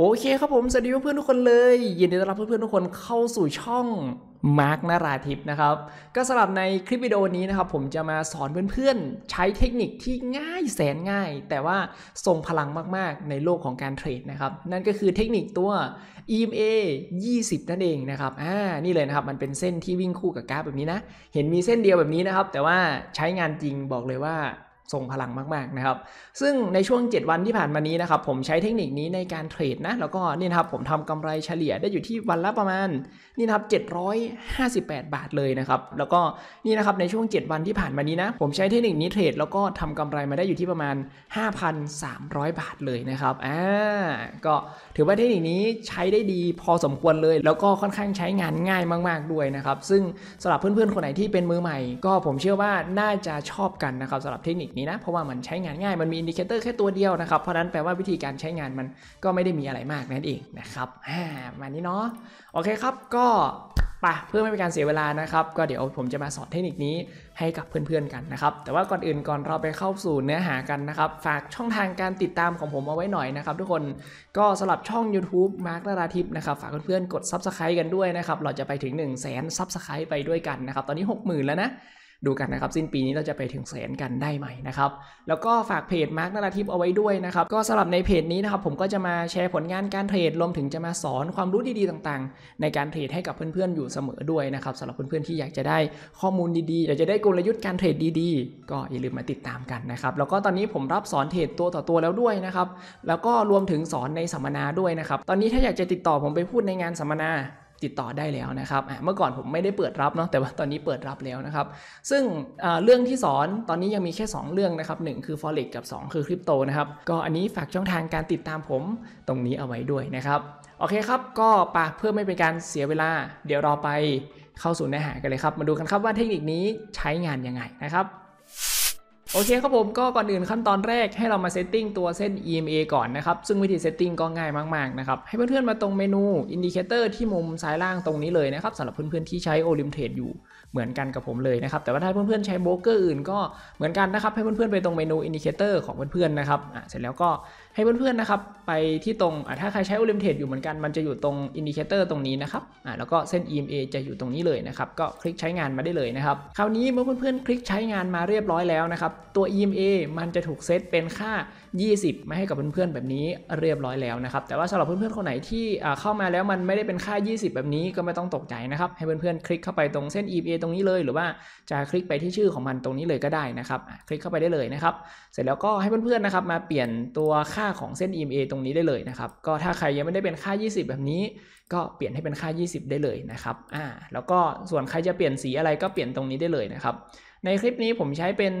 โอเคครับผมสวัสดีเพื่อนๆทุกคนเลยยินดีต้อนรับเพื่อนๆทุกคนเข้าสู่ช่องมาร์กนาราทิพนะครับก็สำหรับในคลิปวิดีโอนี้นะครับผมจะมาสอนเพื่อนๆใช้เทคนิคที่ง่ายแสนง่าย แต่ว่าทรงพลังมาก ๆ ในโลกของการเทรดนะครับนั่นก็คือเทคนิคตัว EMA 20นั่นเองนะครับอ่านี่เลยนะครับมันเป็นเส้นที่วิ่งคู่กับกราฟแบบนี้นะเห็นมีเส้นเดียวแบบนี้นะครับแต่ว่าใช้งานจริงบอกเลยว่าทรงพลังมากๆนะครับ ซึ่งในช่วง 7 วันที่ผ่านมานี้นะครับ ผมใช้เทคนิคนี้ในการเทรดนะ แล้วก็นี่นะครับผมทำกำไรเฉลี่ยได้อยู่ที่วันละประมาณนี่นะครับ758 บาทเลยนะครับ แล้วก็นี่นะครับในช่วง 7 วันที่ผ่านมานี้นะผมใช้เทคนิคนี้เทรดแล้วก็ทำกำไรมาได้อยู่ที่ประมาณ 5,300 บาทเลยนะครับ อ่าก็ถือว่าเทคนิคนี้ใช้ได้ดีพอสมควรเลย แล้วก็ค่อนข้างใช้งานง่ายมาก ๆด้วยนะครับ ซึ่งสำหรับเพื่อนๆ คนไหนที่เป็นมือใหม่ ก็ผมเชื่อว่าน่าจะชอบกันนะครับสำหรับเทคนิคนี้นะเพราะว่ามันใช้งานง่าย มันมีอินดิเคเตอร์แค่ตัวเดียวนะครับ เพราะนั้นแปลว่าวิธีการใช้งานมันก็ไม่ได้มีอะไรมากนั่นเองนะครับอ่า มานี้เนาะ โอเคครับ ก็ปะเพื่อไม่เป็นการเสียเวลานะครับ ก็เดี๋ยวผมจะมาสอนเทคนิคนี้ให้กับเพื่อนๆกันนะครับ แต่ว่าก่อนอื่นก่อนเราไปเข้าสู่เนื้อหากันนะครับ ฝากช่องทางการติดตามของผมเอาไว้หน่อยนะครับทุกคน ก็สำหรับช่อง YouTube มาร์คนราทิพย์นะครับ ฝากเพื่อนๆกด Subscribe กันด้วยนะครับ เราจะไปถึง 1 0 0 0 0 0ซับสไครต์ไปด้วยกันนะครับ ตอนนี้60,000แล้วนะดูกันนะครับสิ้นปีนี้เราจะไปถึงแสนกันได้ไหมนะครับแล้วก็ฝากเพจมาร์กนาราทิพเอาไว้ด้วยนะครับก็สำหรับในเพจนี้นะครับผมก็จะมาแชร์ผลงานการเทรดรวมถึงจะมาสอนความรู้ดีๆ ต่าง ๆ ในการเทรดให้กับเพื่อนๆอยู่เสมอด้วยนะครับสำหรับเพื่อนๆที่อยากจะได้ข้อมูลดีๆอยากจะได้กลยุทธ์การเทรดดีๆ ก็อย่าลืมมาติดตามกันนะครับแล้วก็ตอนนี้ผมรับสอนเทรดตัวต่อตัวแล้วด้วยนะครับแล้วก็รวมถึงสอนในสัมมนาด้วยนะครับตอนนี้ถ้าอยากจะติดต่อผมไปพูดในงานสัมมนาติดต่อได้แล้วนะครับ เมื่อก่อนผมไม่ได้เปิดรับเนาะ แต่ว่าตอนนี้เปิดรับแล้วนะครับ ซึ่งเรื่องที่สอนตอนนี้ยังมีแค่ 2 เรื่องนะครับหคือ forex กับ 2 คือคริปโตนะครับ ก็อันนี้ฝากช่องทางการติดตามผมตรงนี้เอาไว้ด้วยนะครับ โอเคครับ ก็ปเพื่อไม่เป็นการเสียเวลา เดี๋ยวเราไปเข้าสู่เนื้อหากันเลยครับ มาดูกันครับว่าเทคนิคนี้ใช้งานยังไงนะครับโอเคครับผมก็ก่อนอื่นขั้นตอนแรกให้เรามาเซตติ้งตัวเส้น EMA ก่อนนะครับ ซึ่งวิธีเซตติ้งก็ง่ายมากๆนะครับให้เพื่อนๆมาตรงเมนูอินดิเคเตอร์ที่มุมซ้ายล่างตรงนี้เลยนะครับสำหรับเพื่อนๆที่ใช้โอลิมเทรดอยู่เหมือนกันกับผมเลยนะครับแต่ว่าถ้าเพื่อนๆใช้โบรกเกอร์อื่นก็เหมือนกันนะครับ ให้เพื่อนๆไปตรงเมนูอินดิเคเตอร์ของเพื่อนๆนะครับเสร็จแล้วก็ให้ เพื่อน ๆ นะครับ ไปที่ตรงถ้าใครใช้โอเลมเทดอยู่เหมือนกันมันจะอยู่ตรงอินดิเคเตอร์ตรงนี้นะครับ แล้วก็เส้น EMA จะอยู่ตรงนี้เลยนะครับ ก็คลิกใช้งานมาได้เลยนะครับ คราวนี้เมื่อเพื่อน ๆ คลิกใช้งานมาเรียบร้อยแล้วนะครับ ตัว EMA มันจะถูกเซตเป็นค่า 20 ไม่ให้กับเพื่อนๆแบบนี้เรียบร้อยแล้วนะครับแต่ว่าสำหรับเพื่อน ๆ คนไหนที่เข้ามาแล้วมันไม่ได้เป็นค่า 20 แบบนี้ก็ไม่ต้องตกใจนะครับ ให้เพื่อนๆคลิกเข้าไปตรงเส้น EMA ตรงนี้เลยหรือว่าจะคลิกไปที่ชื่อของมันตรงนี้เลยก็ได้นะครับคลิกเข้าไปได้เลยนะครับ เสร็จแล้วก็ให้เพื่อนๆนะครับมาเปลี่ยนตัวค่าของเส้น EMA ตรงนี้ได้เลยนะครับก็ถ้าใครยังไม่ได้เป็นค่า 20 แบบนี้ ก็เปลี่ยนให้เป็นค่า 20 ได้เลยนะครับอ่าแล้วก็ส่วนใครจะเปลี่ยนสีอะไรก็เปลี่ยนตรงนี้ได้เลยนะครับในคลิปนี้ผมใช้เป็น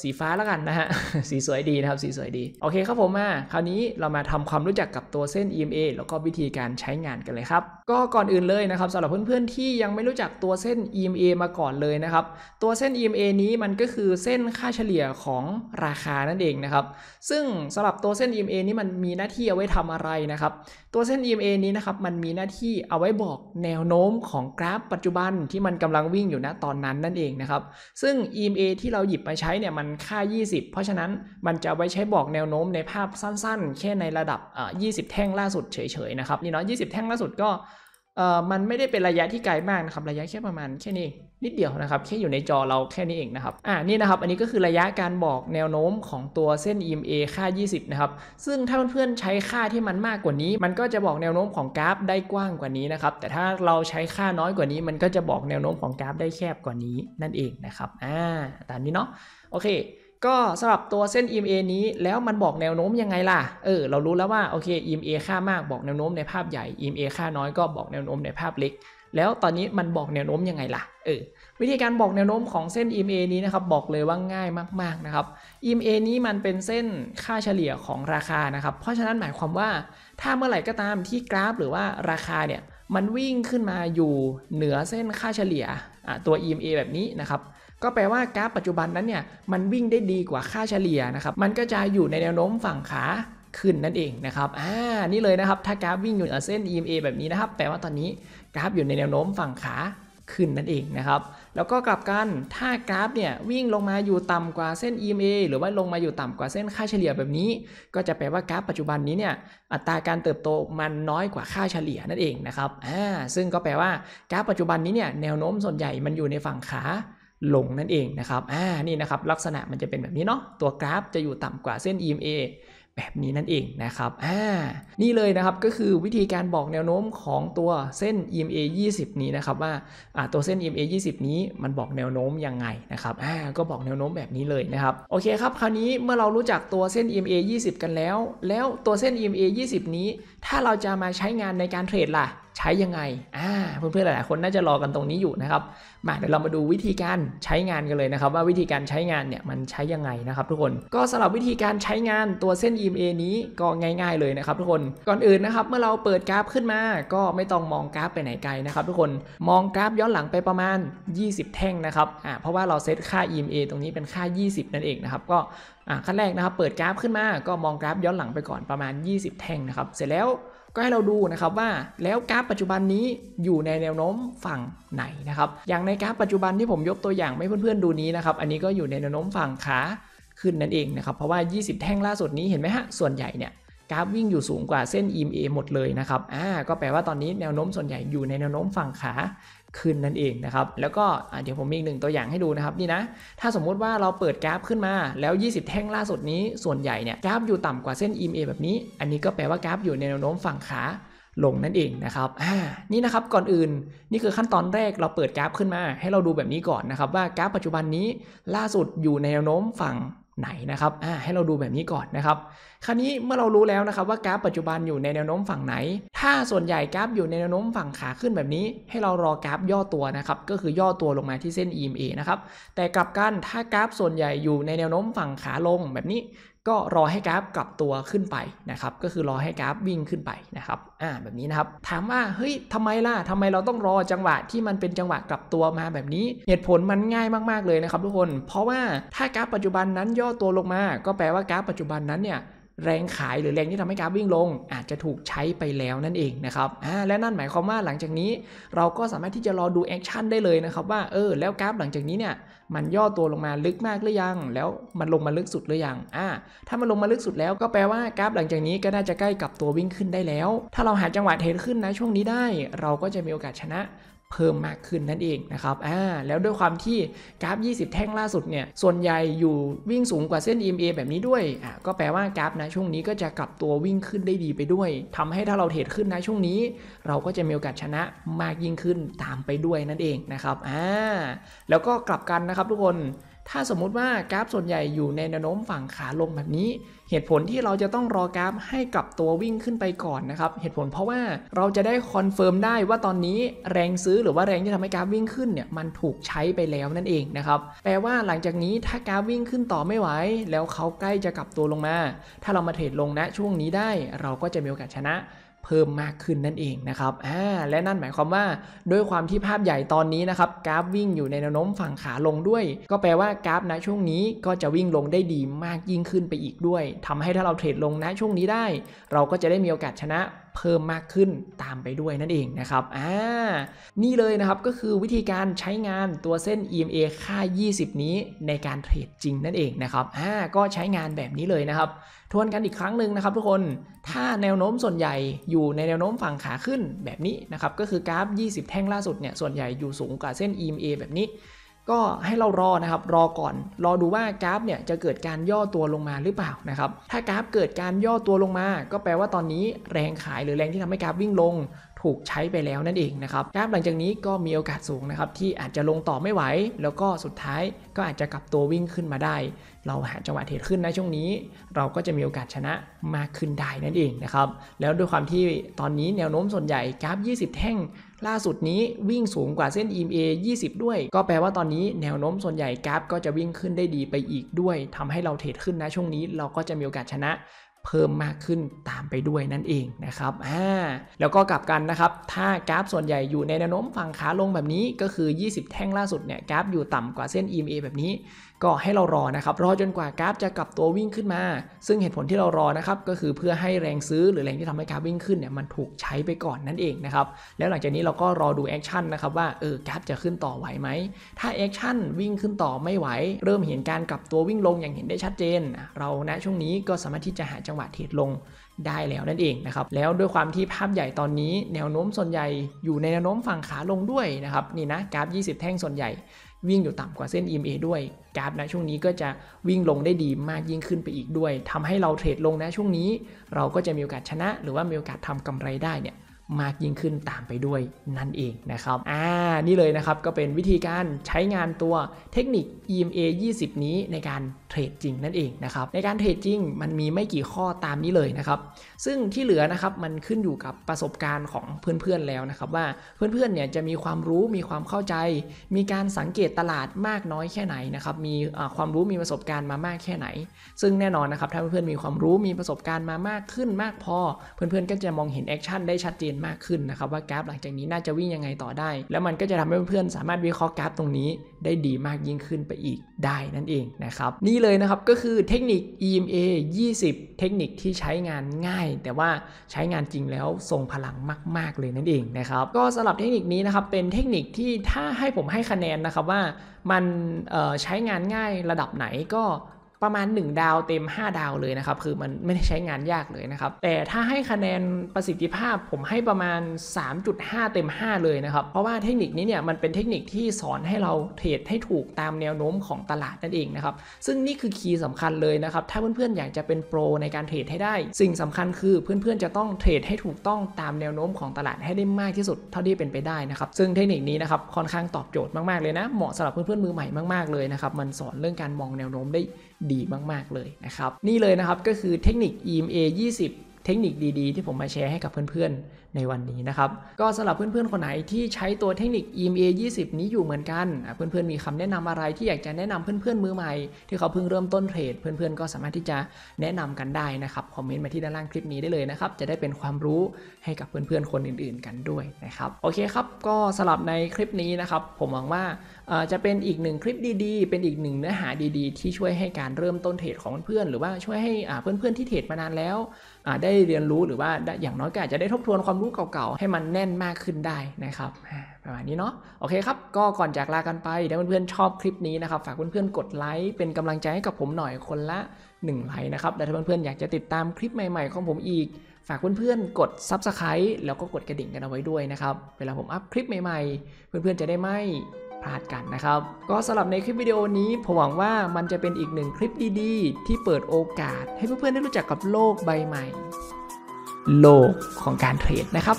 สีฟ้าแล้วกันนะฮะ สีสวยดีนะครับ สีสวยดี โอเคครับผมมา คราวนี้เรามาทำความรู้จักกับตัวเส้น EMA แล้วก็วิธีการใช้งานกันเลยครับ ก็ก่อนอื่นเลยนะครับ สำหรับเพื่อนๆที่ยังไม่รู้จักตัวเส้น EMA มาก่อนเลยนะครับ ตัวเส้น EMA นี้มันก็คือเส้นค่าเฉลี่ยของราคานั่นเองนะครับ ซึ่งสำหรับตัวเส้น EMA นี้มันมีหน้าที่เอาไว้ทำอะไรนะครับ ตัวเส้น EMA นี้นะครับ มันมีหน้าที่เอาไว้บอกแนวโน้มของกราฟปัจจุบันที่มันกำลังวิ่งอยู่ณ ตอนนั้นนั่นเองนะครับซึ่ง EMA ที่เราหยิบมาใช้เนี่ยมันค่า 20 เพราะฉะนั้น มันจะไว้ใช้บอกแนวโน้มในภาพสั้นๆ แค่ในระดับ 20 แท่งล่าสุดเฉยๆ นะครับนี่เนาะ 20 แท่งล่าสุดก็มันไม่ได้เป็นระยะที่ไกลมากนะครับระยะแค่ประมาณแค่นี้นิดเดียวนะครับแค่อยู่ในจอเราแค่นี้เองนะครับอ่านี่นะครับ อันนี้ก็คือระยะการบอกแนวโน้มของตัวเส้น EMA ค่า 20นะครับซึ่งถ้าเพื่อนๆใช้ค่าที่มันมากกว่านี้ มันก็จะบอกแนวโน้มของกราฟได้กว้างกว่านี้นะครับแต่ถ้าเราใช้ค่าน้อยกว่านี้ มันก็จะบอกแนวโน้มของกราฟได้แคบกว่านี้ นั่นเองนะครับอ่าตามนี้เนาะโอเคก็สำหรับตัวเส้น EMA นี้แล้วมันบอกแนวโน้มยังไงล่ะ เออเรารู้แล้วว่าโอเค EMA ค่ามากบอกแนวโน้มในภาพใหญ่ EMA ค่าน้อยก็บอกแนวโน้มในภาพเล็กแล้วตอนนี้มันบอกแนวโน้มยังไงล่ะ เออวิธีการบอกแนวโน้มของเส้น EMA นี้นะครับบอกเลยว่าง่ายมากๆนะครับ EMA นี้มันเป็นเส้นค่าเฉลี่ยของราคานะครับเพราะฉะนั้นหมายความว่า ถ้าเมื่อไหร่ก็ตามที่กราฟ หรือว่าราคาเนี่ยมันวิ่งขึ้นมาอยู่เหนือเส้นค่าเฉลี่ยตัว EMA แบบนี้นะครับก็แปลว่ากราฟปัจจุบันนั้นเนี่ยมันวิ่งได้ดีกว่าค่าเฉลี่ยนะครับมันก็จะอยู่ในแนวโน้มฝั่งขาขึ้นนั่นเองนะครับอ่านี่เลยนะครับถ้ากราฟวิ่งอยู่เนอเส้น EMA แบบนี้นะครับแปลว่าตอนนี้กราฟอยู่ในแนวโน้มฝั่งขาขึ้นนั่นเองนะครับแล้วก็กลับกันถ้ากราฟเนี่ยวิ่งลงมาอยู่ต่ำกว่าเส้น EMA หรือว่าลงมาอยู่ต่ำกว่าเส้นค่าเฉลี่ยแบบนี้ ก็จะแปลว่ากราฟปัจจุบันนี้เนี่ยอัตราการเติบโตมันน้อยกว่าค่าเฉลี่ยนั่นเองนะครับอ่าซึ่งก็แปลว่ากราฟปัจจุบันนี้เนี่ยแนวโน้มส่วนใหญ่มันอยู่ในฝั่งขาลงนั่นเองนะครับ อ่า นี่นะครับลักษณะมันจะเป็นแบบนี้เนาะ ตัวกราฟจะอยู่ต่ำกว่าเส้น EMA แบบนี้นั่นเองนะครับ อ่า นี่เลยนะครับ ก็คือวิธีการบอกแนวโน้มของตัวเส้น EMA 20 นี้นะครับ ว่า อ่า ตัวเส้น EMA 20 นี้มันบอกแนวโน้มยังไงนะครับ อ่า ก็บอกแนวโน้มแบบนี้เลยนะครับ โอเคครับคราวนี้เมื่อเรารู้จักตัวเส้น EMA 20 กันแล้ว แล้วตัวเส้น EMA 20 นี้ ถ้าเราจะมาใช้งานในการเทรดล่ะใช้ยังไง อ่า เพื่อนๆหลายๆคนน่าจะรอกันตรงนี้อยู่นะครับ มาเดี๋ยวเรามาดูวิธีการใช้งานกันเลยนะครับว่าวิธีการใช้งานเนี่ยมันใช้ยังไงนะครับ ทุกคนก็สำหรับวิธีการใช้งานตัวเส้น EMA นี้ก็ง่าย ๆเลยนะครับทุกคนก่อนอื่นนะครับเมื่อเราเปิดกราฟขึ้นมา ก็ไม่ต้องมองกราฟไปไหนไกลนะครับทุกคน มองกราฟย้อนหลังไปประมาณ 20 แท่งนะครับ อ่าเพราะว่าเราเซตค่า EMA ตรงนี้เป็นค่า 20 นั่นเองนะครับก็ อ่าขั้นแรกนะครับ เปิดกราฟขึ้นมาก็มองกราฟย้อนหลังไปก่อนประมาณ 20 แท่งนะครับ เสร็จแล้วก็ให้เราดูนะครับว่าแล้วกราฟปัจจุบันนี้อยู่ในแนวโน้มฝั่งไหนนะครับอย่างในกราฟปัจจุบันที่ผมยกตัวอย่างให้เพื่อนๆดูนี้นะครับอันนี้ก็อยู่ในแนวโน้มฝั่งขาขึ้นนั่นเองนะครับเพราะว่า 20 แท่งล่าสุดนี้เห็นไหมฮะส่วนใหญ่เนี่ยกราฟวิ่งอยู่สูงกว่าเส้น EMA หมดเลยนะครับ อ่า ก็แปลว่าตอนนี้แนวโน้มส่วนใหญ่อยู่ในแนวโน้มฝั่งขาขึ้นนั่นเองนะครับ แล้วก็เดี๋ยวผมมีอีกหนึ่งตัวอย่างให้ดูนะครับ นี่นะ ถ้าสมมุติว่าเราเปิดกราฟขึ้นมา แล้ว 20 แท่งล่าสุดนี้ ส่วนใหญ่เนี่ย กราฟอยู่ต่ำกว่าเส้น EMA แบบนี้ อันนี้ก็แปลว่ากราฟอยู่ในแนวโน้มฝั่งขาลงนั่นเองนะครับ อ่า นี่นะครับ ก่อนอื่น นี่คือขั้นตอนแรก เราเปิดกราฟขึ้นมา ให้เราดูแบบนี้ก่อนนะครับ ว่ากราฟปัจจุบันนี้ล่าสุดอยู่ในแนวโน้มฝั่งไหน นะครับให้เราดูแบบนี้ก่อนนะครับ คราวนี้เมื่อเรารู้แล้วนะครับว่ากราฟปัจจุบันอยู่ในแนวโน้มฝั่งไหน ถ้าส่วนใหญ่กราฟอยู่ในแนวโน้มฝั่งขาขึ้นแบบนี้ ให้เรารอกราฟย่อตัวนะครับก็คือย่อตัวลงมาที่เส้น EMA นะครับ แต่กลับกันถ้ากราฟ ส่วนใหญ่อยู่ในแนวโน้มฝั่งขาลงแบบนี้ก็รอให้กราฟกลับตัวขึ้นไปนะครับก็คือรอให้กราฟวิ่งขึ้นไปนะครับอ่าแบบนี้นะครับถามว่าเฮ้ยทำไมล่ะทำไมเราต้องรอจังหวะที่มันเป็นจังหวะกลับตัวมาแบบนี้ เหตุผลมันง่ายมากๆเลยนะครับทุกคนเพราะว่าถ้ากราฟปัจจุบันนั้นย่อตัวลงมาก็แปลว่ากราฟปัจจุบันนั้นเนี่ยแรงขายหรือแรงที่ทำให้กราฟวิ่งลงอาจจะถูกใช้ไปแล้วนั่นเองนะครับอ่าและนั่นหมายความว่าหลังจากนี้ เราก็สามารถที่จะรอดูแอคชั่นได้เลยนะครับว่าเออแล้วกราฟหลังจากนี้เนี่ยมันย่อตัวลงมาลึกมากหรือยัง แล้วมันลงมาลึกสุดหรือยัง อ่า ถ้ามันลงมาลึกสุดแล้วก็แปลว่ากราฟ หลังจากนี้ก็น่าจะใกล้กับตัววิ่งขึ้นได้แล้ว ถ้าเราหาจังหวะเทรดขึ้นนะช่วงนี้ได้ เราก็จะมีโอกาสชนะเพิ่มมากขึ้นนั่นเองนะครับ อ่า แล้วด้วยความที่กราฟ 20 แท่งล่าสุดเนี่ย ส่วนใหญ่อยู่วิ่งสูงกว่าเส้น EMA แบบนี้ด้วย อ่าก็แปลว่ากราฟนะช่วงนี้ ก็จะกลับตัววิ่งขึ้นได้ดีไปด้วย ทำให้ถ้าเราเทรดขึ้นนะช่วงนี้ เราก็จะมีโอกาสชนะมากยิ่งขึ้นตามไปด้วยนั่นเองนะครับ อ่า แล้วก็กลับกันนะครับ ทุกคนถ้าสมมุติว่ากราฟส่วนใหญ่อยู่ในแนวโน้มฝั่งขาลงแบบนี้ เหตุผลที่เราจะต้องรอกราฟ ให้กลับตัววิ่งขึ้นไปก่อนนะครับเหตุผลเพราะว่าเราจะได้คอนเฟิร์มได้ ว่าตอนนี้แรงซื้อหรือว่าแรงที่ทำให้กราฟวิ่งขึ้นเนี่ยมันถูกใช้ไปแล้วนั่นเองนะครับแปลว่าหลังจากนี้ถ้ากราฟวิ่งขึ้นต่อไม่ไหวแล้วเขาใกล้จะกลับตัวลงมา ถ้าเรามาเทรดลงณนะช่วงนี้ได้เราก็จะมีโอกาสชนะเพิ่มมากขึ้นนั่นเองนะครับ อ่า และนั่นหมายความว่าด้วยความที่ภาพใหญ่ตอนนี้นะครับกราฟวิ่งอยู่ในแนวโน้มฝั่งขาลงด้วย ก็แปลว่ากราฟณช่วงนี้ก็จะวิ่งลงได้ดีมากยิ่งขึ้นไปอีกด้วย ทำให้ถ้าเราเทรดลงณช่วงนี้ได้ เราก็จะได้มีโอกาสชนะเพิ่มมากขึ้นตามไปด้วยนั่นเองนะครับ อ่า นี่เลยนะครับก็คือวิธีการใช้งานตัวเส้น EMA ค่า 20 นี้ในการเทรดจริงนั่นเองนะครับ อ่า ก็ใช้งานแบบนี้เลยนะครับ ทวนกันอีกครั้งหนึ่งนะครับ ทุกคน ถ้าแนวโน้มส่วนใหญ่อยู่ในแนวโน้มฝั่งขาขึ้นแบบนี้นะครับ ก็คือกราฟ 20แท่งล่าสุดเนี่ยส่วนใหญ่อยู่สูงกว่าเส้น EMA แบบนี้ก็ให้เรารอนะครับ รอก่อน รอดูว่ากราฟเนี่ยจะเกิดการย่อตัวลงมาหรือเปล่านะครับ ถ้ากราฟเกิดการย่อตัวลงมา ก็แปลว่าตอนนี้แรงขายหรือแรงที่ทำให้กราฟวิ่งลงถูกใช้ไปแล้วนั่นเองนะครับกราฟหลังจากนี้ก็มีโอกาสสูงนะครับที่อาจจะลงต่อไม่ไหว แล้วก็สุดท้ายก็อาจจะกลับตัววิ่งขึ้นมาได้ เราหาจังหวะเทรดขึ้นในช่วงนี้ เราก็จะมีโอกาสชนะมากขึ้นได้นั่นเองนะครับ แล้วด้วยความที่ตอนนี้แนวโน้มส่วนใหญ่กราฟ 20 แท่งล่าสุดนี้วิ่งสูงกว่าเส้น EMA 20 ด้วย ก็แปลว่าตอนนี้แนวโน้มส่วนใหญ่กราฟก็จะวิ่งขึ้นได้ดีไปอีกด้วย ทำให้เราเทรดขึ้นนะช่วงนี้เราก็จะมีโอกาสชนะเพิ่มมากขึ้นตามไปด้วยนั่นเองนะครับ แล้วก็กลับกันนะครับ ถ้ากราฟ ส่วนใหญ่อยู่ในแนวโน้มฝั่งขาลงแบบนี้ ก็คือ 20 แท่งล่าสุดเนี่ยกราฟอยู่ต่ำกว่าเส้น EMA แบบนี้ก็ให้เรารอนะครับรอจนกว่ากราฟจะกลับตัววิ่งขึ้นมา ซึ่งเหตุผลที่เรารอนะครับก็คือเพื่อให้แรงซื้อหรือแรงที่ทำให้กราฟวิ่งขึ้นเนี่ยมันถูกใช้ไปก่อนนั่นเองนะครับแล้วหลังจากนี้เราก็รอดูแอคชั่นนะครับว่าเออกราฟจะขึ้นต่อไหวไหมถ้าแอคชั่นวิ่งขึ้นต่อไม่ไหวเริ่มเห็นการกลับตัววิ่งลงอย่างเห็นได้ชัดเจน เราณช่วงนี้ก็สามารถที่จะหาจังหวะเทรดลงได้แล้วนั่นเองนะครับแล้วด้วยความที่ภาพใหญ่ตอนนี้ แนวโน้มส่วนใหญ่อยู่ในแนวโน้มฝั่งขาลงด้วยนะครับนี่นะกราฟ 20 แท่งส่วนใหญ่วิ่งอยู่ต่ำกว่าเส้น EMA ด้วยกราฟนะช่วงนี้ก็จะวิ่งลงได้ดีมากยิ่งขึ้นไปอีกด้วย ทำให้เราเทรดลงนะช่วงนี้เราก็จะมีโอกาสชนะ หรือว่ามีโอกาสทำกำไรได้เนี่ยมากยิ่งขึ้นตามไปด้วยนั่นเองนะครับอ่านี่เลยนะครับก็เป็นวิธีการใช้งานตัวเทคนิค EMA 20 นี้ในการเทรดจริงนั่นเองนะครับ ในการเทรดจริงมันมีไม่กี่ข้อตามนี้เลยนะครับซึ่งที่เหลือนะครับ มันขึ้นอยู่กับประสบการณ์ของเพื่อนๆแล้วนะครับ ว่าเพื่อนๆเนี่ยจะมีความรู้มีความเข้าใจ มีการสังเกตตลาดมากน้อยแค่ไหนนะครับ มีความรู้มีประสบการณ์มามากแค่ไหน ซึ่งแน่นอนนะครับถ้าเพื่อนๆมีความรู้มีประสบการณ์มามากขึ้นมากพอเพื่อนๆก็จะมองเห็นแอคชั่นได้ชัดเจนมากขึ้นนะครับว่ากลบหลังจากนี้น่าจะวิ่งยังไงต่อได้แล้วมันก็จะทำให้เพื่อนสามารถวิเคราะห์กราฟตรงนี้ได้ดีมากยิ่งขึ้นไปอีกได้นั่นเองนะครับนี่เลยนะครับก็คือเทคนิค EMA 20 เทคนิคที่ใช้งานง่าย แต่ว่าใช้งานจริงแล้ว ทรงพลังมาก ๆ เลยนั่นเองนะครับ ก็สำหรับเทคนิคนี้นะครับเป็นเทคนิคที่ถ้าให้ผมให้คะแนนนะครับว่า มันใช้งานง่ายระดับไหนก็ประมาณ 1 ดาวเต็ม 5 ดาวเลยนะครับคือมันไม่ได้ใช้งานยากเลยนะครับ แต่ถ้าให้คะแนนประสิทธิภาพผมให้ประมาณ 3.5 เต็ม5เลยนะครับเพราะว่าเทคนิคนี้เนี่ยมันเป็นเทคนิคที่สอนให้เราเทรด ให้ถูกตามแนวโน้มของตลาดนั่นเองนะครับซึ่งนี่คือคีย์สำคัญเลยนะครับ ถ้าเพื่อนๆ อยากจะเป็นโปรในการเทรดให้ได้ สิ่งสำคัญคือเพื่อนๆจะต้องเทรดให้ถูกต้องตามแนวโน้มของตลาดให้ได้มากที่สุดเท่าที่เป็นไปได้นะครับซึ่งเทคนิคนี้นะครับค่อนข้างตอบโจทย์มากๆเลยนะเหมาะสำหรับเพื่อนๆมือใหม่มากๆเลยนะครับมันสอนเรื่องการมองแนวโน้มได้ดีมากๆ เลยนะครับนี่เลยนะครับก็คือเทคนิค EMA 20 เทคนิคดีๆที่ผมมาแชร์ให้กับเพื่อนๆในวันนี้นะครับก็สำหรับเพื่อนๆคนไหนที่ใช้ตัวเทคนิค EMA 20นี้อยู่เหมือนกัน เพื่อนๆมีคำแนะนำอะไรที่อยากจะแนะนำเพื่อนๆมือใหม่ที่เขาเพิ่งเริ่มต้นเทรดเพื่อนๆก็สามารถที่จะแนะนำกันได้นะครับคอมเมนต์มาที่ด้านล่างคลิปนี้ได้เลยนะครับจะได้เป็นความรู้ให้กับเพื่อนๆคนอื่นๆกันด้วยนะครับโอเคครับก็สำหรับในคลิปนี้นะครับผมหวังว่าจะเป็นอีกหนึ่งคลิปดีๆ เป็นอีกหนึ่งเนื้อหาดีๆ ที่ช่วยให้การเริ่มต้นเทรดของเพื่อนๆหรือว่าช่วยให้เพื่อนๆที่เทรดมานานแล้วได้เรียนรู้หรือว่าอย่างน้อยก็อาจจะได้ทบทวนความรู้เก่าๆให้มันแน่นมากขึ้นได้นะครับประมาณนี้เนาะโอเคครับก็ก่อนจากลากันไปถ้าเพื่อนๆชอบคลิปนี้นะครับ ฝากเพื่อนๆกดไลค์เป็นกำลังใจให้กับผมหน่อยคนละ1ไลค์นะครับและถ้าเพื่อนๆอยากจะติดตามคลิปใหม่ ๆ ของผมอีกฝากเพื่อนๆกด s u b สไคร b ์แล้วก็กดกระดิ่งกันเอาไว้ด้วยนะครับเวลาผมอัพคลิปใหม่ ๆ เพื่อนๆจะได้ไม่พลาดกันนะครับ ก็สำหรับในคลิปวิดีโอนี้ผมหวังว่ามันจะเป็นอีกหนึ่งคลิปดีๆ ที่เปิดโอกาส ให้เพื่อนๆได้รู้จักกับโลกใบใหม่โลกของการเทรดนะครับ